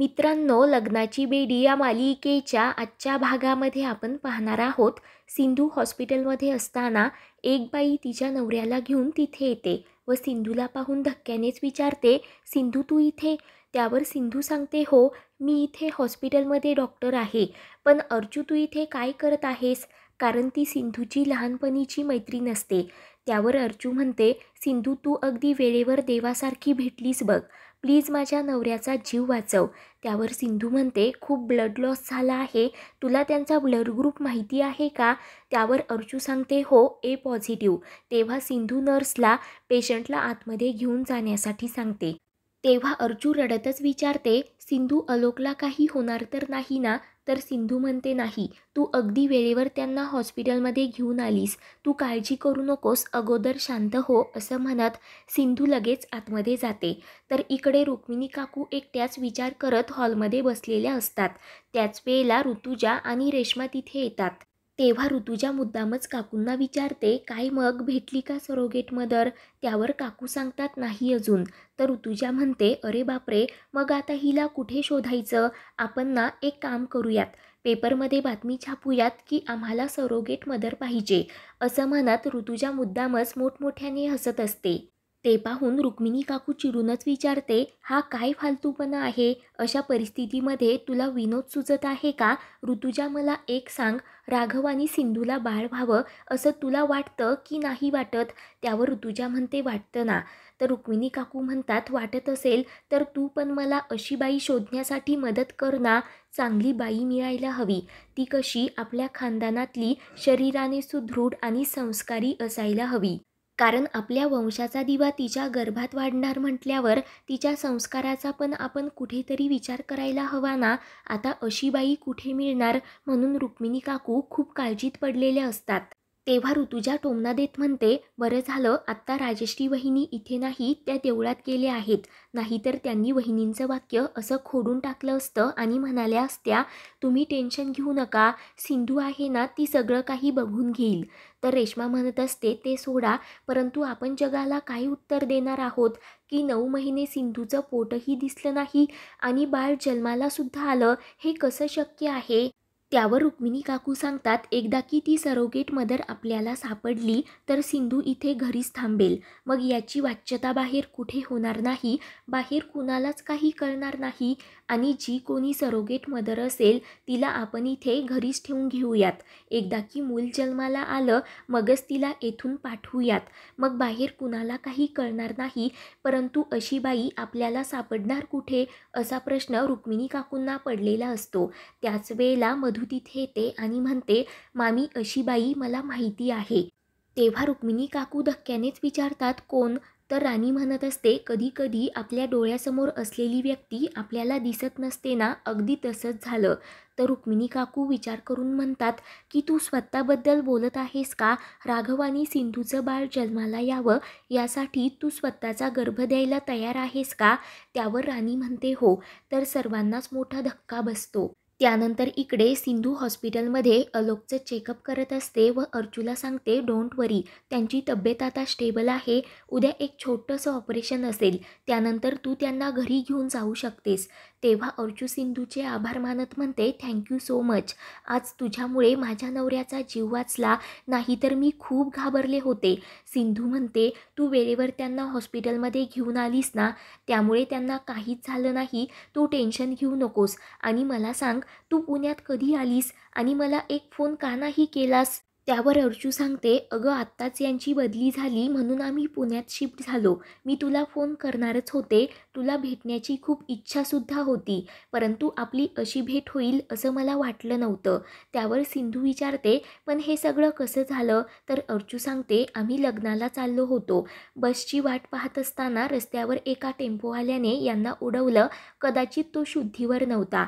मित्रांनो लग्नाची बेडी या मालिकेच्या आजच्या भागामध्ये आपण पाहणार आहोत सिंधू हॉस्पिटलमध्ये असताना एक बाई तिच्या नवऱ्याला घेऊन तिथे येते व सिंधूला पाहून धक्क्यानेच विचारते सिंधू तू इथे त्यावर सिंधू सांगते हो मी इथे हॉस्पिटलमध्ये डॉक्टर आहे पण अर्जू तू इथे काय करत आहेस कारण ती सिंधूची लहानपणीची मैत्रीण असते त्यावर अर्जू म्हणते सिंधू तू अगदी वेळेवर देवासारखी भेटलीस बघ प्लीज माझ्या नवऱ्याचा जीव वाचव त्यावर सिंधू म्हणते खूप ब्लड लॉस झाला आहे तुला त्यांचा ब्लड ग्रुप माहिती आहे का त्यावर अर्जू सांगते हो ए पॉझिटिव्ह तेव्हा सिंधू नर्सला पेशंटला आतमध्ये घेऊन जाण्यासाठी सांगते तेव्हा अर्जू रडतच विचारते सिंधू अलोकला काही होणार तर नाही ना तर सिंधू म्हणते नाही तू अगदी वेळेवर त्यांना हॉस्पिटलमध्ये घेऊन आलीस तू काळजी करू नकोस अगोदर शांत हो असं म्हणत सिंधू लगेच आतमध्ये जाते तर इकडे रुक्मिणी काकू एकट्याच विचार करत हॉलमध्ये बसलेल्या असतात त्याच वेळेला ऋतुजा आणि रेश्मा तिथे येतात तेव्हा ऋतुजा मुद्दामच काकूंना विचारते काय मग भेटली का सरोगेट मदर त्यावर काकू सांगतात नाही अजून तर ऋतुजा म्हणते अरे बापरे मग आता हिला कुठे शोधायचं आपण ना एक काम करूयात पेपरमध्ये बातमी छापूयात की आम्हाला सरोगेट मदर पाहिजे असं म्हणत ऋतुजा मुद्दामच मोठमोठ्याने हसत असते ते पाहून रुक्मिणी काकू चिरूनच विचारते हा काय फालतूपणा आहे अशा परिस्थितीमध्ये तुला विनोद सुचत आहे का ऋतुजा मला एक सांग राघव आणि सिंधूला बाळ व्हावं असं तुला वाटतं की नाही वाटत त्यावर ऋतुजा म्हणते वाटतं ना तर रुक्मिणी काकू म्हणतात वाटत असेल तर तू पण मला अशी बाई शोधण्यासाठी मदत कर ना चांगली बाई मिळायला हवी ती कशी आपल्या खानदानातली शरीराने सुदृढ आणि संस्कारी असायला हवी कारण आपल्या वंशाचा दिवा तिच्या गर्भात वाढणार म्हटल्यावर तिच्या संस्काराचा पण आपण कुठेतरी विचार करायला हवा ना आता अशी बाई कुठे मिळणार म्हणून रुक्मिणी काकू खूप काळजीत पडलेल्या असतात तेव्हा ऋतुजा टोमना देत म्हणते बरं झालं आत्ता राजश्री वहिनी इथे नाही त्या देवळात गेले आहेत नाहीतर त्यांनी वहिनींचं वाक्य असं खोडून टाकलं असतं आणि म्हणाल्या असत्या तुम्ही टेन्शन घेऊ नका सिंधू आहे ना ती सगळं काही बघून घेईल तर रेश्मा म्हणत असते ते सोडा परंतु आपण जगाला काय उत्तर देणार आहोत की नऊ महिने सिंधूचं पोटही दिसलं नाही आणि बाळ जन्मालासुद्धा आलं हे कसं शक्य आहे त्यावर रुक्मिणी काकू सांगतात एकदा की ती सरोगेट मदर आपल्याला सापडली तर सिंधू इथे घरीच थांबेल मग याची वाच्यता बाहेर कुठे होणार नाही बाहेर कुणालाच काही कळणार नाही आणि जी कोणी सरोगेट मदर असेल तिला आपण इथे घरीच ठेवून घेऊयात एकदा की मूल जन्माला आलं मगच तिला येथून पाठवूयात मग बाहेर कुणाला काही कळणार नाही परंतु अशी बाई आपल्याला सापडणार कुठे असा प्रश्न रुक्मिणी काकूंना पडलेला असतो त्याच वेळेला मधु साधू तिथे येते आणि म्हणते मामी अशी बाई मला माहिती आहे तेव्हा रुक्मिणी काकू धक्क्यानेच विचारतात कोण तर राणी म्हणत असते कधीकधी आपल्या डोळ्यासमोर असलेली व्यक्ती आपल्याला दिसत नसते ना अगदी तसंच झालं तर रुक्मिणी काकू विचार करून म्हणतात की तू स्वतःबद्दल बोलत आहेस का राघवानी सिंधूचं बाळ जन्माला यावं यासाठी तू स्वतःचा गर्भ द्यायला तयार आहेस का त्यावर राणी म्हणते हो तर सर्वांनाच मोठा धक्का बसतो त्यानंतर इकडे सिंधू हॉस्पिटलमध्ये अलोकचं चेकअप करत असते व अर्जूला सांगते डोंट वरी त्यांची तब्येत आता स्टेबल आहे उद्या एक छोटंसं ऑपरेशन असेल त्यानंतर तू त्यांना घरी घेऊन जाऊ शकतेस तेव्हा अर्जु सिंधूचे आभार मानत म्हणते थँक्यू सो मच आज तुझ्यामुळे माझ्या नवऱ्याचा जीव वाचला नाही तर मी खूप घाबरले होते सिंधू म्हणते तू वेळेवर त्यांना हॉस्पिटलमध्ये घेऊन आलीस ना त्यामुळे त्यांना काहीच झालं नाही तू टेन्शन घेऊ नकोस आणि मला सांग तू पुण्यात कधी आलीस आणि मला एक फोन का नाही केलास त्यावर अर्जू सांगते अगं आत्ताच यांची बदली झाली म्हणून आम्ही पुण्यात शिफ्ट झालो मी तुला फोन करणारच होते तुला भेटण्याची खूप इच्छासुद्धा होती परंतु आपली अशी भेट होईल असं मला वाटलं नव्हतं त्यावर सिंधू विचारते पण हे सगळं कसं झालं तर अर्जू सांगते आम्ही लग्नाला चाललो होतो बसची वाट पाहत असताना रस्त्यावर एका टेम्पोवाल्याने यांना उडवलं कदाचित तो शुद्धीवर नव्हता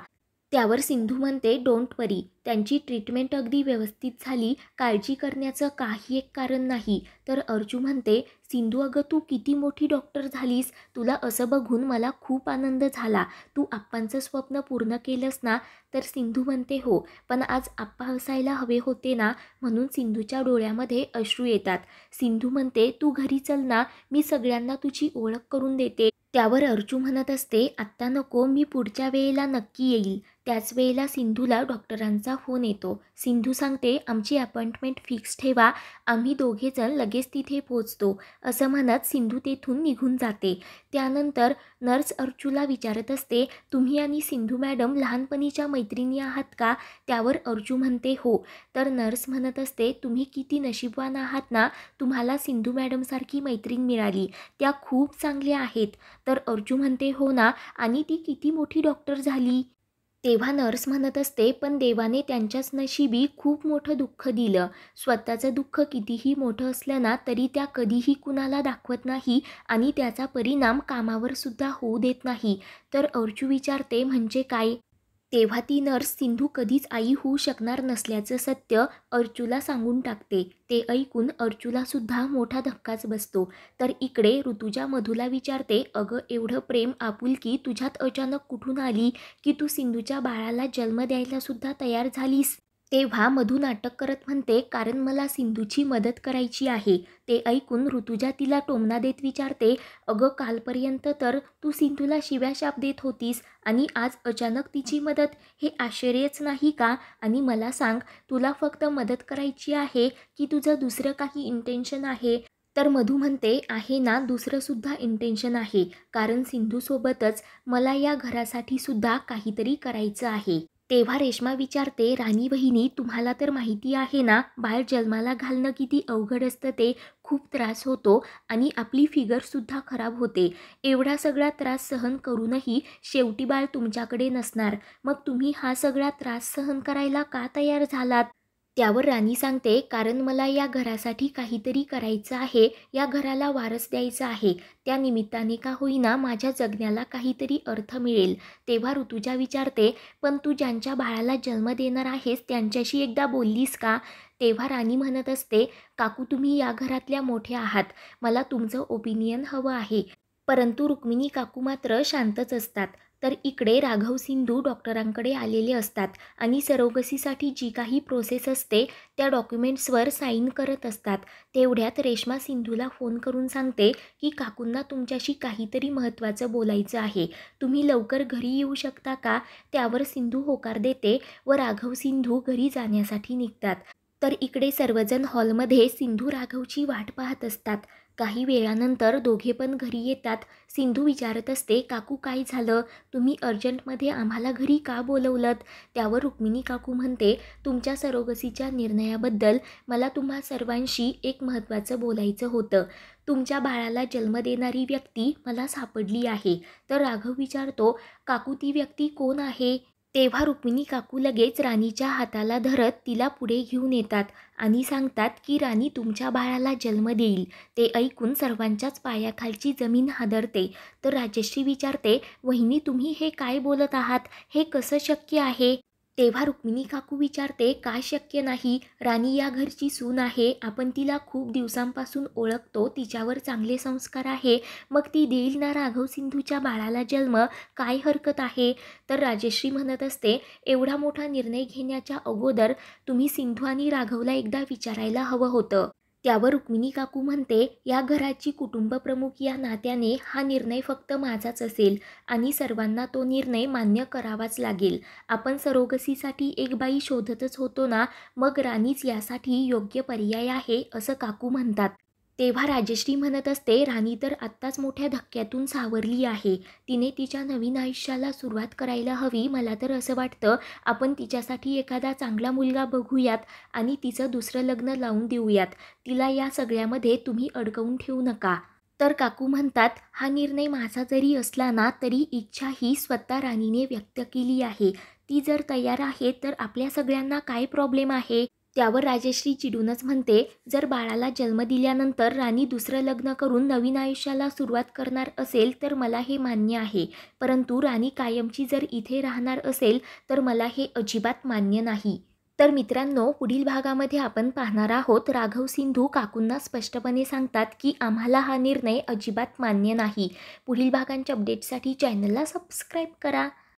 त्यावर सिंधू म्हणते डोंट वरी त्यांची ट्रीटमेंट अगदी व्यवस्थित झाली काळजी करण्याचं काही एक कारण नाही तर अर्जू म्हणते सिंधू अगं तू किती मोठी डॉक्टर झालीस तुला असं बघून मला खूप आनंद झाला तू आप्पांचं स्वप्न पूर्ण केलंस ना तर सिंधू म्हणते हो पण आज आप्पा हसायला हवे होते ना म्हणून सिंधूच्या डोळ्यामध्ये अश्रू येतात सिंधू म्हणते तू घरी चल ना मी सगळ्यांना तुझी ओळख करून देते त्यावर अर्जू म्हणत असते आत्ता नको मी पुढच्या वेळेला नक्की येईल त्याच वेळेला सिंधूला डॉक्टरांचा माझा फोन येतो सिंधू सांगते आमची अपॉइंटमेंट फिक्स ठेवा आम्ही दोघेजण लगेच तिथे पोचतो असं म्हणत सिंधू तेथून निघून जाते त्यानंतर नर्स अर्जूला विचारत असते तुम्ही आणि सिंधू मॅडम लहानपणीच्या मैत्रिणी आहात का त्यावर अर्जू म्हणते हो तर नर्स म्हणत असते तुम्ही किती नशीबवान आहात ना तुम्हाला सिंधू मॅडमसारखी मैत्रीण मिळाली त्या खूप चांगल्या आहेत तर अर्जू म्हणते हो ना आणि ती किती मोठी डॉक्टर झाली तेव्हा नर्स म्हणत असते पण देवाने त्यांच्याच नशिबी खूप मोठं दुःख दिलं स्वतःचं दुःख कितीही मोठं असलं ना तरी त्या कधीही कुणाला दाखवत नाही आणि त्याचा परिणाम कामावर सुद्धा होऊ देत नाही तर अर्जू विचारते म्हणजे काय तेव्हा ती नर्स सिंधू कधीच आई होऊ शकणार नसल्याचं सत्य अर्चूला सांगून टाकते ते ऐकून अर्चूलासुद्धा मोठा धक्काच बसतो तर इकडे ऋतुजा मधूला विचारते अगं एवढं प्रेम आपुलकी तुझ्यात अचानक कुठून आली की तू सिंधूच्या बाळाला जन्म द्यायलासुद्धा तयार झालीस तेव्हा मधू नाटक करत म्हणते कारण मला सिंधूची मदत करायची आहे ते ऐकून ऋतुजा तिला टोमना देत विचारते अगं कालपर्यंत तर तू सिंधूला शिव्या शाप देत होतीस आणि आज अचानक तिची मदत हे आश्चर्यच नाही का आणि मला सांग तुला फक्त मदत करायची आहे की तुझं दुसरं काही इंटेन्शन आहे तर मधू म्हणते आहे ना दुसरंसुद्धा इंटेन्शन आहे कारण सिंधूसोबतच मला या घरासाठी सुद्धा काहीतरी करायचं आहे तेव्हा रेश्मा विचारते राणी बहिणी तुम्हाला तर माहिती आहे ना बाहेर जन्माला घालणं किती अवघड असतं ते खूप त्रास होतो आणि आपली फिगरसुद्धा खराब होते एवढा सगळा त्रास सहन करूनही शेवटी बाळ तुमच्याकडे नसणार मग तुम्ही हा सगळा त्रास सहन करायला का तयार झालात त्यावर राणी सांगते कारण मला या घरासाठी काहीतरी करायचं आहे या घराला वारस द्यायचा आहे त्या निमित्ताने का होईना माझ्या जगण्याला काहीतरी अर्थ मिळेल तेव्हा ऋतुजा विचारते पण तू ज्यांच्या बाळाला जन्म देणार आहेस त्यांच्याशी एकदा बोललीस का तेव्हा राणी म्हणत असते काकू तुम्ही या घरातल्या मोठ्या आहात मला तुमचं ओपिनियन हवं आहे परंतु रुक्मिणी काकू मात्र शांतच असतात तर इकडे राघव सिंधू डॉक्टरांकडे आलेले असतात आणि सरोगसीसाठी जी काही प्रोसेस असते त्या डॉक्युमेंट्सवर साईन करत असतात तेवढ्यात रेश्मा सिंधूला फोन करून सांगते की काकूंना तुमच्याशी काहीतरी महत्त्वाचं बोलायचं आहे तुम्ही लवकर घरी येऊ शकता का त्यावर सिंधू होकार देते व राघव सिंधू घरी जाण्यासाठी निघतात तर इकडे सर्वजण हॉलमध्ये सिंधू राघवची वाट पाहत असतात काही वेळानंतर दोघे पण घरी येतात सिंधू विचारत असते काकू काय झालं तुम्ही अर्जंटमध्ये आम्हाला घरी का बोलवलत त्यावर रुक्मिणी काकू म्हणते तुमच्या सरोगसीच्या निर्णयाबद्दल मला तुम्हा सर्वांशी एक महत्त्वाचं बोलायचं होतं तुमच्या बाळाला जन्म देणारी व्यक्ती मला सापडली आहे तर राघव विचारतो काकू ती व्यक्ती कोण आहे तेव्हा रुक्मिणी काकू लगेच राणीच्या हाताला धरत तिला पुढे घेऊन येतात आणि सांगतात की राणी तुमच्या बाळाला जन्म देईल ते ऐकून सर्वांच्याच पायाखालची जमीन हादरते तर राजश्री विचारते वहिनी तुम्ही हे काय बोलत आहात हे कसं शक्य आहे तेव्हा रुक्मिणी काकू विचारते काय शक्य नाही राणी या घरची सून आहे आपण तिला खूप दिवसांपासून ओळखतो तिच्यावर चांगले संस्कार आहे मग ती देईल ना राघव सिंधूच्या बाळाला जन्म काय हरकत आहे तर राजश्री म्हणत असते एवढा मोठा निर्णय घेण्याच्या अगोदर तुम्ही सिंधू आणि राघवला एकदा विचारायला हवं होतं त्यावर रुक्मिणी काकू म्हणते या घराची कुटुंबप्रमुख या नात्याने हा निर्णय फक्त माझाच असेल आणि सर्वांना तो निर्णय मान्य करावाच लागेल आपण सरोगसीसाठी एक बाई शोधतच होतो ना मग राणीच यासाठी योग्य पर्याय आहे असं काकू म्हणतात तेव्हा राजश्री म्हणत असते राणी तर आत्ताच मोठ्या धक्क्यातून सावरली आहे तिने तिच्या नवीन आयुष्याला सुरुवात करायला हवी मला तर असं वाटतं आपण तिच्यासाठी एखादा चांगला मुलगा बघूयात आणि तिचं दुसरं लग्न लावून देऊयात तिला या सगळ्यामध्ये तुम्ही अडकवून ठेवू नका तर काकू म्हणतात हा निर्णय माझा जरी असला ना तरी इच्छा ही स्वतः राणीने व्यक्त केली आहे ती जर तयार आहे तर आपल्या सगळ्यांना काय प्रॉब्लेम आहे त्यावर राजश्री चिडूनच म्हणते जर बाळाला जन्म दिल्यानंतर राणी दुसरं लग्न करून नवीन आयुष्याला सुरुवात करणार असेल तर मला हे मान्य आहे परंतु राणी कायमची जर इथे राहणार असेल तर मला हे अजिबात मान्य नाही तर मित्रांनो पुढील भागामध्ये आपण पाहणार आहोत राघव सिंधू काकूंना स्पष्टपणे सांगतात की आम्हाला हा निर्णय अजिबात मान्य नाही पुढील भागांच्या अपडेटसाठी चॅनलला सबस्क्राईब करा